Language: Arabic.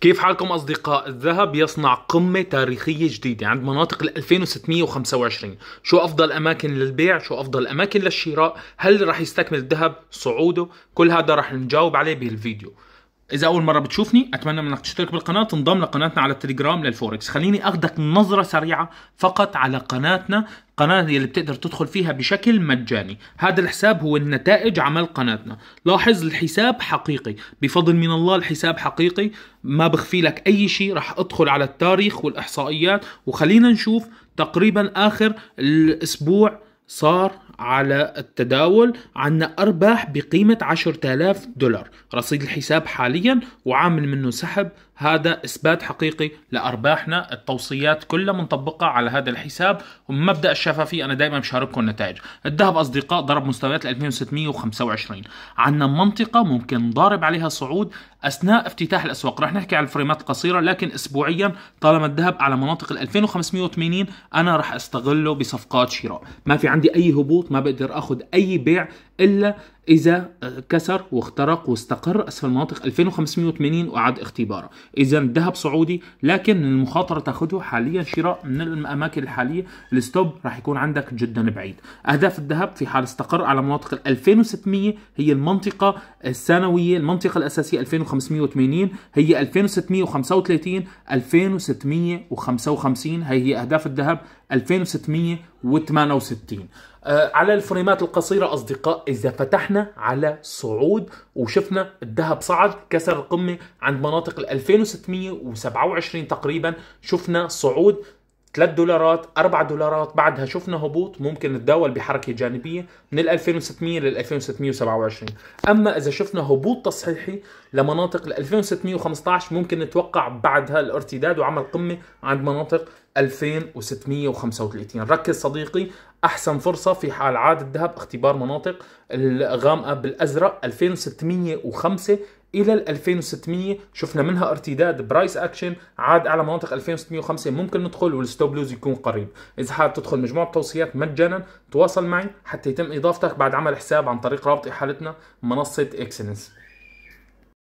كيف حالكم أصدقاء؟ الذهب يصنع قمة تاريخية جديدة عند مناطق ال 2625 شو أفضل أماكن للبيع؟ شو أفضل أماكن للشراء؟ هل رح يستكمل الذهب صعوده؟ كل هذا رح نجاوب عليه بالفيديو اذا اول مره بتشوفني اتمنى انك تشترك بالقناه تنضم لقناتنا على التليجرام للفوركس خليني اخدك نظره سريعه فقط على قناتنا قناة اللي بتقدر تدخل فيها بشكل مجاني هذا الحساب هو النتائج عمل قناتنا لاحظ الحساب حقيقي بفضل من الله الحساب حقيقي ما بخفي لك اي شيء رح ادخل على التاريخ والاحصائيات وخلينا نشوف تقريبا اخر الاسبوع صار على التداول عندنا أرباح بقيمة 10000 دولار رصيد الحساب حاليا وعامل منه سحب هذا إثبات حقيقي لأرباحنا التوصيات كلها منطبقة على هذا الحساب ومبدأ الشفافية أنا دائما بشارككم النتائج الذهب أصدقاء ضرب مستويات 2625 عندنا منطقة ممكن ضارب عليها صعود أثناء افتتاح الأسواق رح نحكي على الفريمات القصيرة لكن أسبوعيا طالما الذهب على مناطق 2580 أنا رح أستغله بصفقات شراء ما في عندي عندي اي هبوط ما بقدر اخذ اي بيع الا اذا آه، كسر واخترق واستقر اسفل مناطق 2580 واعاد اختباره اذا الذهب صعودي لكن المخاطره تاخده حاليا شراء من الاماكن الحاليه الستوب راح يكون عندك جدا بعيد اهداف الذهب في حال استقر على مناطق ال 2600 هي المنطقه السنويه المنطقه الاساسيه 2580 هي 2635 2655 هي, هي اهداف الذهب 2668 آه، على الفريمات القصيرة أصدقاء إذا فتحنا على صعود وشفنا الذهب صعد كسر القمة عند مناطق ال 2627 تقريبا شفنا صعود 3 دولارات 4 دولارات بعدها شفنا هبوط ممكن نتداول بحركه جانبيه من ال 2600 لل 2627 اما اذا شفنا هبوط تصحيحي لمناطق ال 2615 ممكن نتوقع بعدها الارتداد وعمل قمه عند مناطق 2635 ركز صديقي احسن فرصه في حال عاد الذهب اختبار مناطق الغامقه بالازرق 2605 الى ال 2600 شفنا منها ارتداد برايس اكشن عاد اعلى مناطق 2605 ممكن ندخل والستوب لوز يكون قريب اذا حابب تدخل مجموعه توصيات مجانا تواصل معي حتى يتم اضافتك بعد عمل حساب عن طريق رابط احالتنا منصه اكسلنس